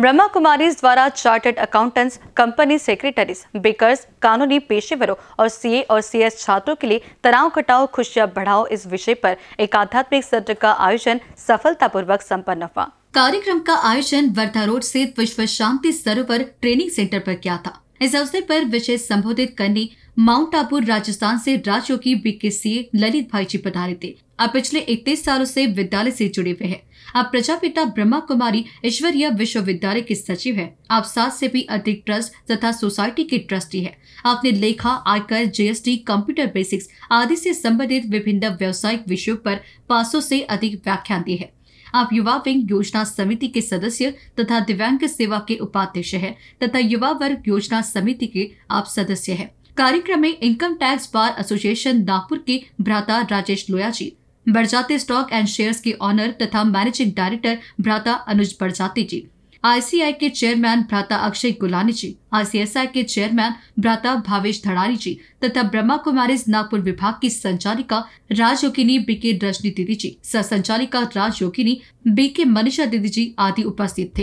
ब्रह्मा कुमारीज द्वारा chartered accountants company secretaries bakers कानूनी पेशेवरों और सीए और सीएस छात्रों के लिए तनाव घटाओ खुशियां बढ़ाओ इस विषय पर एक आध्यात्मिक सत्र का आयोजन सफलतापूर्वक संपन्न हुआ कार्यक्रम का आयोजन वर्धा रोड स्थित विश्व शांति सरोवर ट्रेनिंग सेंटर पर किया था इस अवसर पर विशेष संबोधित करने माउंट आबू राजस्थान से राजयोगी बीके सी ललित भाई जी पधारे थे अब पिछले इकतीस सालों से विद्यालय से जुड़े हुए हैं अब प्रजापिता ब्रह्मा कुमारी ईश्वरीय विश्वविद्यालय के सचिव हैं आप सात से भी अधिक ट्रस्ट तथा सोसाइटी के ट्रस्टी हैं आपने लेखा आयकर जीएसटी कंप्यूटर बेसिक्स आदि से संबंधित विभिन्न व्यावसायिक विषयों पर 500 से अधिक व्याख्यान दिए हैं आप युवा विंग योजना समिति के सदस्य तथा दिव्यांग सेवा के उपाध्यक्ष है तथा युवा वर्ग योजना समिति के आप सदस्य है कार्यक्रम में income tax bar association Nagpur के भ्राता Rajesh Loya ji Barjate stock and shares के ऑनर तथा मैनेजिंग डायरेक्टर भ्राता अनुज बरजाते जी आईसीआई के चेयरमैन भ्राता अक्षय गुलानी जी आईसीएसआई के चेयरमैन भ्राता भावेश धड़ानी जी तथा ब्रह्मा कुमारी नागपुर विभाग की संचालिका राजयोगिनी बी के रजनी दीदी जी सह संचालिका राजयोगिनी बी के मनीषा दीदी जी आदि उपस्थित थे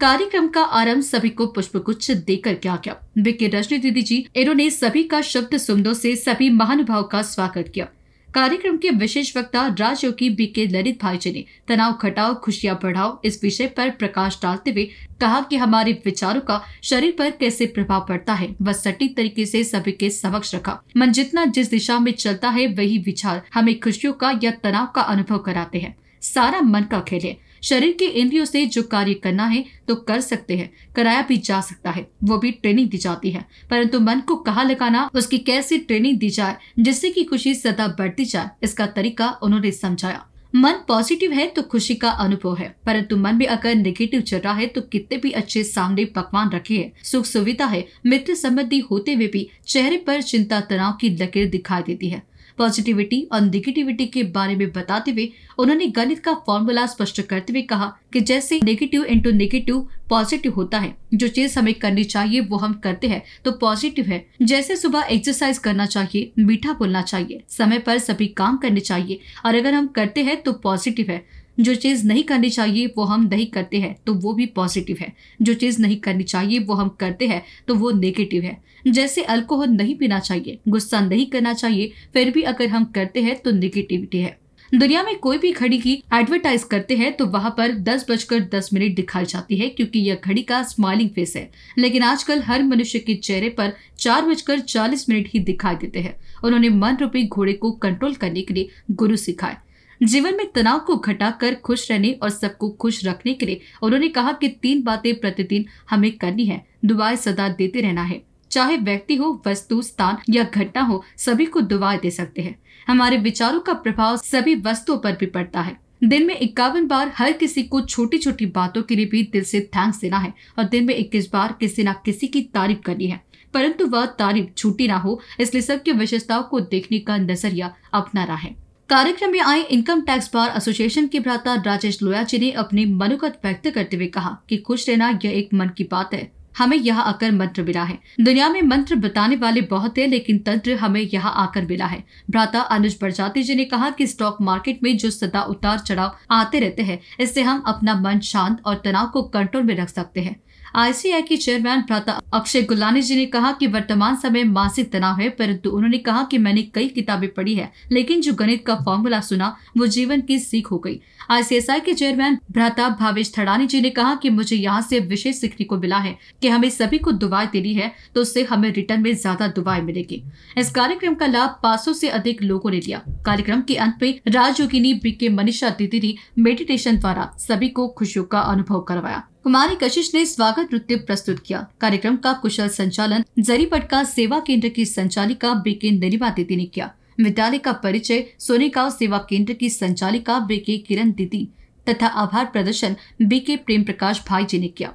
कार्यक्रम का आरंभ सभी को पुष्प गुच्छ देकर किया गया बी के रजनी दीदी जी इन्होंने सभी का शब्द सुंदर से सभी महानुभाव का स्वागत किया कार्यक्रम के विशेष वक्ता राजयोगी बी के ललित भाई जी ने तनाव घटाओ खुशियां बढ़ाओ इस विषय पर प्रकाश डालते हुए कहा कि हमारे विचारों का शरीर पर कैसे प्रभाव पड़ता है वह सटीक तरीके से सभी के समक्ष रखा मन जितना जिस दिशा में चलता है वही विचार हमें खुशियों का या तनाव का अनुभव कराते हैं सारा मन का खेल है शरीर के इंद्रियों से जो कार्य करना है तो कर सकते हैं कराया भी जा सकता है वो भी ट्रेनिंग दी जाती है परंतु मन को कहा लगाना उसकी कैसी ट्रेनिंग दी जाए जिससे की खुशी सदा बढ़ती जाए इसका तरीका उन्होंने समझाया मन पॉजिटिव है तो खुशी का अनुभव है परंतु मन में अगर नेगेटिव चल रहा है तो कितने भी अच्छे सामने पकवान रखे हैं सुख सुविधा है मित्र संबंधी होते हुए भी चेहरे पर चिंता तनाव की लकीर दिखाई देती है पॉजिटिविटी और निगेटिविटी के बारे में बताते हुए उन्होंने गणित का फॉर्मूला स्पष्ट करते हुए कहा कि जैसे नेगेटिव इंटू नेगेटिव पॉजिटिव होता है जो चीज हमें करनी चाहिए वो हम करते हैं तो पॉजिटिव है जैसे सुबह एक्सरसाइज करना चाहिए मीठा बोलना चाहिए समय पर सभी काम करने चाहिए और अगर हम करते हैं तो पॉजिटिव है जो चीज़ नहीं करनी चाहिए वो हम नहीं करते हैं तो वो भी पॉजिटिव है जो चीज़ नहीं करनी चाहिए वो हम करते हैं तो वो नेगेटिव है जैसे अल्कोहल नहीं पीना चाहिए गुस्सा नहीं करना चाहिए फिर भी अगर हम करते हैं तो निगेटिविटी है दुनिया में कोई भी घड़ी की एडवर्टाइज करते हैं तो वहाँ पर दस बजकर दस मिनट दिखाई जाती है क्योंकि यह घड़ी का स्माइलिंग फेस है लेकिन आजकल हर मनुष्य के चेहरे पर चार बजकर चालीस मिनट ही दिखाई देते हैं उन्होंने मन रूपी घोड़े को कंट्रोल करने के लिए गुरु सिखाए जीवन में तनाव को घटाकर खुश रहने और सबको खुश रखने के लिए उन्होंने कहा कि तीन बातें प्रतिदिन हमें करनी है दुआएं सदा देते रहना है चाहे व्यक्ति हो वस्तु स्थान या घटना हो सभी को दुआएं दे सकते हैं हमारे विचारों का प्रभाव सभी वस्तुओं पर भी पड़ता है दिन में इक्यावन बार हर किसी को छोटी छोटी बातों के लिए भी दिल से थैंक्स देना है और दिन में इक्कीस बार किसी न किसी की तारीफ करनी है परंतु वह तारीफ छूटी ना हो इसलिए सबकी विशेषताओं को देखने का नजरिया अपना रहा है कार्यक्रम में आए इनकम टैक्स बार एसोसिएशन के भ्राता राजेश लोयाची ने अपनी मनोगत व्यक्त करते हुए कहा कि खुश रहना यह एक मन की बात है हमें यहाँ आकर मंत्र मिला है दुनिया में मंत्र बताने वाले बहुत है लेकिन तंत्र हमें यहाँ आकर मिला है भ्राता अनुज बरजाती जी ने कहा कि स्टॉक मार्केट में जो सदा उतार चढ़ाव आते रहते हैं इससे हम अपना मन शांत और तनाव को कंट्रोल में रख सकते हैं आईसीआई के चेयरमैन भ्राता अक्षय गुलानी जी ने कहा कि वर्तमान समय मानसिक तनाव है परंतु उन्होंने कहा कि मैंने कई किताबें पढ़ी है लेकिन जो गणित का फॉर्मूला सुना वो जीवन की सीख हो गई आईसीएसआई के चेयरमैन भ्राता भावेश थड़ानी जी ने कहा कि मुझे यहाँ से विशेष सीखने को मिला है कि हमें सभी को दुआएं देनी है तो उससे हमें रिटर्न में ज्यादा दुआएं मिलेगी इस कार्यक्रम का लाभ सौ से अधिक लोगों ने लिया कार्यक्रम के अंत में राजयोगिनी बी के मनीषा दीदी ने मेडिटेशन द्वारा सभी को खुशियों का अनुभव करवाया कुमारी कशिश ने स्वागत नृत्य प्रस्तुत किया कार्यक्रम का कुशल संचालन जरीपटका सेवा केंद्र की संचालिका बीके नरिमा दीदी ने किया विद्यालय का परिचय सोनेगांव सेवा केंद्र की संचालिका बीके किरण दीदी तथा आभार प्रदर्शन बीके प्रेम प्रकाश भाई जी ने किया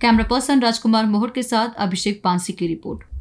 कैमरा पर्सन राजकुमार मोहर के साथ अभिषेक पांसी की रिपोर्ट